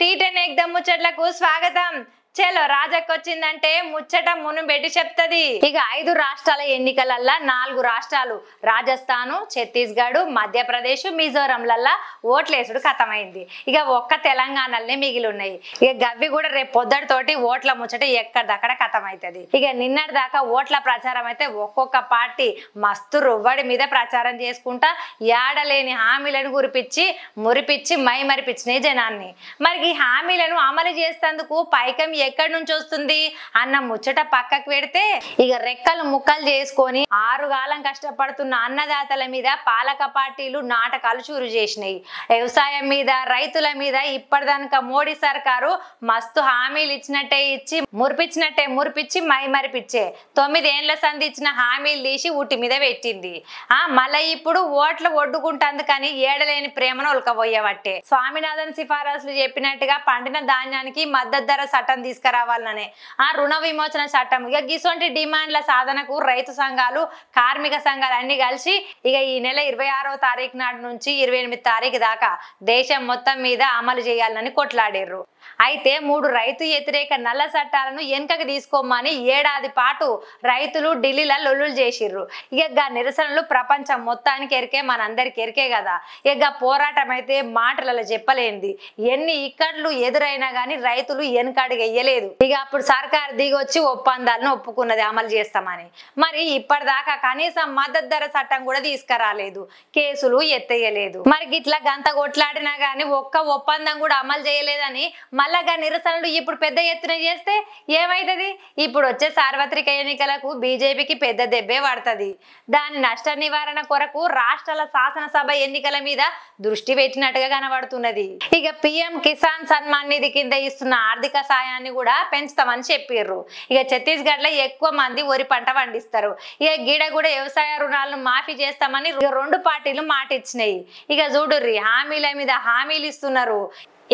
tea ten ఎగ్దమ్ ముచ్చట్లకు స్వాగతం చలో రాజక్కొచ్చిందంటే ముచ్చట మును పెట్టి చెప్తది ఇక ఐదు రాష్ట్రాల ఎన్నికలల్లా నాలుగు రాష్ట్రాలు రాజస్థాను ఛత్తీస్గఢ్ మధ్యప్రదేశ్ మిజోరంలల్లా ఓట్లేసుడు కథమైంది ఇక ఒక్క తెలంగాణలనే మిగిలి ఉన్నాయి ఇక గవ్వి కూడా రేపు పొద్దుటితోటి ఓట్ల ముచ్చట ఎక్కడిదక్కడ కథమవుతుంది ఇక నిన్నటి దాకా ఓట్ల ప్రచారం అయితే ఒక్కొక్క పార్టీ మస్తు రువ్వడి మీద ప్రచారం చేసుకుంటా ఏడలేని హామీలను గురిపించి మురిపించి మై మరిపించినాయి జనాన్ని మరి ఈ హామీలను అమలు చేసేందుకు పైకం ఎక్కడి నుంచి వస్తుంది అన్న ముచ్చట పక్కకు పెడితే ఇక రెక్కలు ముక్కలు చేసుకొని ఆరు కాలం కష్టపడుతున్న అన్నదాతల మీద పాలక పార్టీలు నాటకాలు చూరు చేసినాయి వ్యవసాయం మీద రైతుల మీద ఇప్పటిదానిక మోడీ సర్కారు మస్తు హామీలు ఇచ్చినట్టే ఇచ్చి మురిపించినట్టే మురిపించి మై మరిపించే తొమ్మిదేండ్ల సంధి ఇచ్చిన హామీలు తీసి ఊటి మీద పెట్టింది ఆ మళ్ళీ ఇప్పుడు ఓట్లు ఒడ్డుకుంటందుకని కానీ ఏడలేని ప్రేమను ఉలకబోయేవట్టే స్వామినాథన్ సిఫారసులు చెప్పినట్టుగా పండిన ధాన్యానికి మద్దతు ధర సటం తీసుకురావాలనే ఆ రుణ విమోచన చట్టం ఇక గిసువంటి డిమాండ్ల సాధనకు రైతు సంఘాలు కార్మిక సంఘాలు అన్ని కలిసి ఇక ఈ నెల ఇరవై ఆరో తారీఖు నాటి నుంచి ఇరవై ఎనిమిది తారీఖు దాకా దేశం మొత్తం మీద అమలు చేయాలని కొట్లాడారు అయితే మూడు రైతు వ్యతిరేక నల్ల చట్టాలను వెనుకకు తీసుకోమని ఏడాది పాటు రైతులు ఢిల్లీలో లొల్లులు చేసిర్రు ఇక నిరసనలు ప్రపంచం మొత్తానికి ఎరికే మనందరికి ఎరికే కదా ఇక పోరాటం అయితే మాటలలో చెప్పలేనిది ఎన్ని ఇక్కడ్లు ఎదురైనా కానీ రైతులు వెనకడిగా తెలియదు ఇక అప్పుడు సర్కార్ దిగొచ్చి ఒప్పందాలను ఒప్పుకున్నది అమలు చేస్తామని మరి ఇప్పటిదాకా కనీసం మద్దతు ధర చట్టం కూడా తీసుకురాలేదు కేసులు ఎత్తేయలేదు మరి గిట్లా గంత కొట్లాడినా గానీ ఒక్క ఒప్పందం కూడా అమలు చేయలేదని మళ్ళాగా నిరసనలు ఇప్పుడు పెద్ద ఎత్తున చేస్తే ఏమైతుంది ఇప్పుడు వచ్చే సార్వత్రిక ఎన్నికలకు బీజేపీకి పెద్ద దెబ్బే పడుతుంది దాని నష్ట నివారణ కొరకు రాష్ట్రాల శాసనసభ ఎన్నికల మీద దృష్టి పెట్టినట్టుగా కనబడుతున్నది ఇక పిఎం కిసాన్ సన్మాన్ నిధి కింద ఇస్తున్న ఆర్థిక సాయాన్ని ఆదాయాన్ని కూడా పెంచుతామని చెప్పిర్రు ఇక లో ఎక్కువ మంది వరి పంట పండిస్తారు ఇక గీడ కూడా వ్యవసాయ రుణాలను మాఫీ చేస్తామని రెండు పార్టీలు మాట ఇచ్చినాయి ఇక చూడుర్రి హామీల మీద హామీలు ఇస్తున్నారు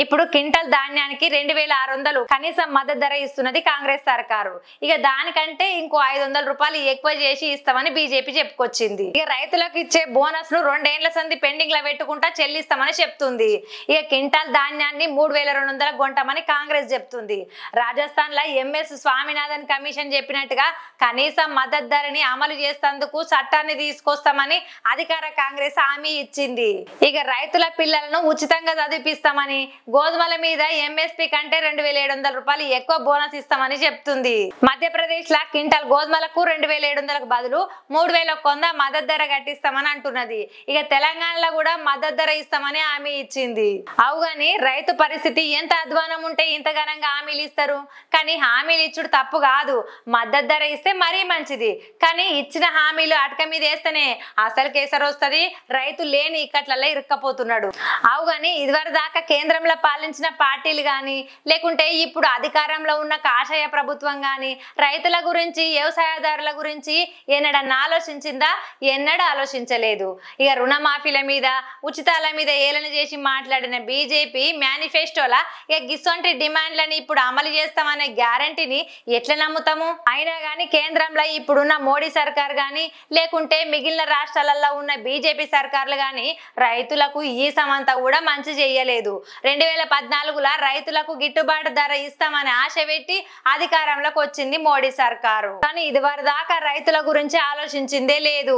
ఇప్పుడు క్వింటల్ ధాన్యానికి రెండు వేల ఆరు వందలు కనీసం మద్దతు ధర ఇస్తున్నది కాంగ్రెస్ సర్కారు ఇక దానికంటే ఇంకో ఐదు వందల రూపాయలు ఎక్కువ చేసి ఇస్తామని బీజేపీ చెప్పుకొచ్చింది ఇక రైతులకు ఇచ్చే బోనస్ ను రెండేళ్ల సంది పెండింగ్ లో పెట్టుకుంటా చెల్లిస్తామని చెప్తుంది ఇక క్వింటాల్ ధాన్యాన్ని మూడు వేల రెండు వందల కొంటామని కాంగ్రెస్ చెప్తుంది రాజస్థాన్ లో ఎంఎస్ స్వామినాథన్ కమిషన్ చెప్పినట్టుగా కనీసం మద్దతు ధరని అమలు చేసేందుకు చట్టాన్ని తీసుకొస్తామని అధికార కాంగ్రెస్ హామీ ఇచ్చింది ఇక రైతుల పిల్లలను ఉచితంగా చదివిపిస్తామని గోధుమల మీద ఎంఎస్పీ కంటే రెండు వేల ఏడు వందల రూపాయలు ఎక్కువ బోనస్ ఇస్తామని చెప్తుంది మధ్యప్రదేశ్ లా క్వింటాల్ గోధుమలకు రెండు వేల ఏడు వందలకు బదులు మూడు వేల కొంద మద్దతు ధర కట్టిస్తామని అంటున్నది ఇక తెలంగాణలో కూడా మద్దతు ధర ఇస్తామని హామీ ఇచ్చింది అవుగాని రైతు పరిస్థితి ఎంత అధ్వానం ఉంటే ఇంత ఘనంగా హామీలు ఇస్తారు కానీ హామీలు ఇచ్చుడు తప్పు కాదు మద్దతు ధర ఇస్తే మరీ మంచిది కానీ ఇచ్చిన హామీలు అటక మీద వేస్తేనే అసలు కేసరి వస్తుంది రైతు లేని ఇక్కట్ల ఇరుక్కపోతున్నాడు అవుగాని ఇదివరదాకా కేంద్రంలో గతంలో పాలించిన పార్టీలు కానీ లేకుంటే ఇప్పుడు అధికారంలో ఉన్న కాషాయ ప్రభుత్వం కానీ రైతుల గురించి వ్యవసాయదారుల గురించి ఎన్నడన్నా ఆలోచించిందా ఎన్నడూ ఆలోచించలేదు ఇక రుణమాఫీల మీద ఉచితాల మీద ఏలన చేసి మాట్లాడిన బీజేపీ మేనిఫెస్టోలా ఇక గిసొంటి డిమాండ్లని ఇప్పుడు అమలు చేస్తామనే గ్యారంటీని ఎట్లా నమ్ముతాము అయినా కానీ కేంద్రంలో ఇప్పుడున్న మోడీ సర్కార్ కానీ లేకుంటే మిగిలిన రాష్ట్రాలలో ఉన్న బీజేపీ సర్కార్లు కానీ రైతులకు ఈ సమంతా కూడా మంచి చేయలేదు రెండు రెండు వేల పద్నాలుగులో రైతులకు గిట్టుబాటు ధర ఇస్తామని ఆశ పెట్టి అధికారంలోకి వచ్చింది మోడీ సర్కారు కానీ ఇదివరి దాకా రైతుల గురించి ఆలోచించిందే లేదు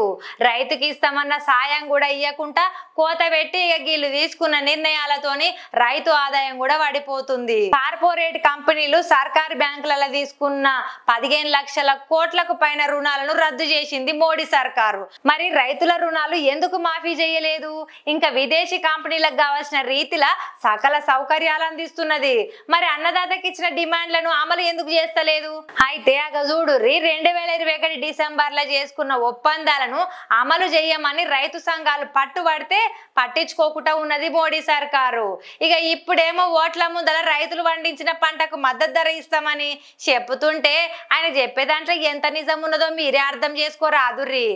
రైతుకి ఇస్తామన్న సాయం కూడా ఇవ్వకుండా కోత పెట్టి ఇక గీళ్ళు తీసుకున్న నిర్ణయాలతోని రైతు ఆదాయం కూడా పడిపోతుంది కార్పొరేట్ కంపెనీలు సర్కారు బ్యాంకులలో తీసుకున్న పదిహేను లక్షల కోట్లకు పైన రుణాలను రద్దు చేసింది మోడీ సర్కారు మరి రైతుల రుణాలు ఎందుకు మాఫీ చేయలేదు ఇంకా విదేశీ కంపెనీలకు కావాల్సిన రీతిలా సకల చాలా సౌకర్యాలు అందిస్తున్నది మరి అన్నదాతకి ఇచ్చిన డిమాండ్లను అమలు ఎందుకు చేస్తలేదు అయితే అగజూడు రీ రెండు వేల ఇరవై ఒకటి డిసెంబర్లో చేసుకున్న ఒప్పందాలను అమలు చేయమని రైతు సంఘాలు పట్టుబడితే పట్టించుకోకుండా ఉన్నది మోడీ సర్కారు ఇక ఇప్పుడేమో ఓట్ల ముందల రైతులు పండించిన పంటకు మద్దతు ధర ఇస్తామని చెప్పుతుంటే ఆయన చెప్పే దాంట్లో ఎంత నిజం ఉన్నదో మీరే అర్థం చేసుకోరాదుర్రీ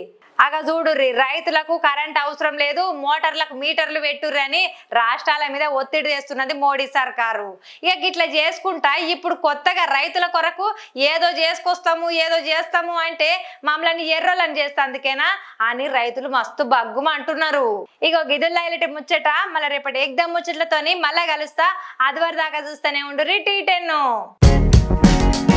అగ చూడుర్రి రైతులకు కరెంట్ అవసరం లేదు మోటార్లకు మీటర్లు పెట్టుర్రి అని రాష్ట్రాల మీద ఒత్తిడి చేస్తున్నది మోడీ సర్కారు ఇక గిట్లా చేసుకుంటా ఇప్పుడు కొత్తగా రైతుల కొరకు ఏదో చేసుకొస్తాము ఏదో చేస్తాము అంటే మమ్మల్ని ఎర్రలని చేస్తా అందుకేనా అని రైతులు మస్తు బగ్గుమ అంటున్నారు ఇక గిదుల్లా ముచ్చట మళ్ళీ రేపటి ఎగ్దమ్ ముచ్చట్లతోని మళ్ళా కలుస్తా ఆదివారి దాకా చూస్తూనే ఉండుర్రి టీ టెన్ను